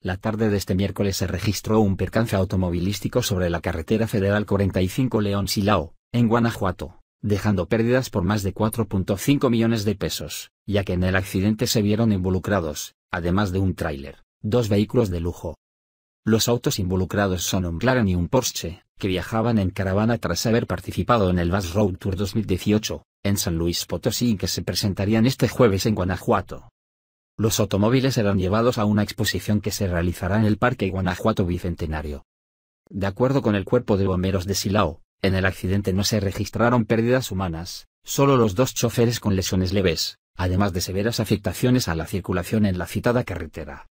La tarde de este miércoles se registró un percance automovilístico sobre la carretera federal 45 León-Silao, en Guanajuato, dejando pérdidas por más de 4.5 millones de pesos, ya que en el accidente se vieron involucrados, además de un tráiler, dos vehículos de lujo. Los autos involucrados son un McLaren y un Porsche, que viajaban en caravana tras haber participado en el Bass Road Tour 2018, en San Luis Potosí y que se presentarían este jueves en Guanajuato. Los automóviles serán llevados a una exposición que se realizará en el Parque Guanajuato Bicentenario. De acuerdo con el Cuerpo de Bomberos de Silao, en el accidente no se registraron pérdidas humanas, solo los dos choferes con lesiones leves, además de severas afectaciones a la circulación en la citada carretera.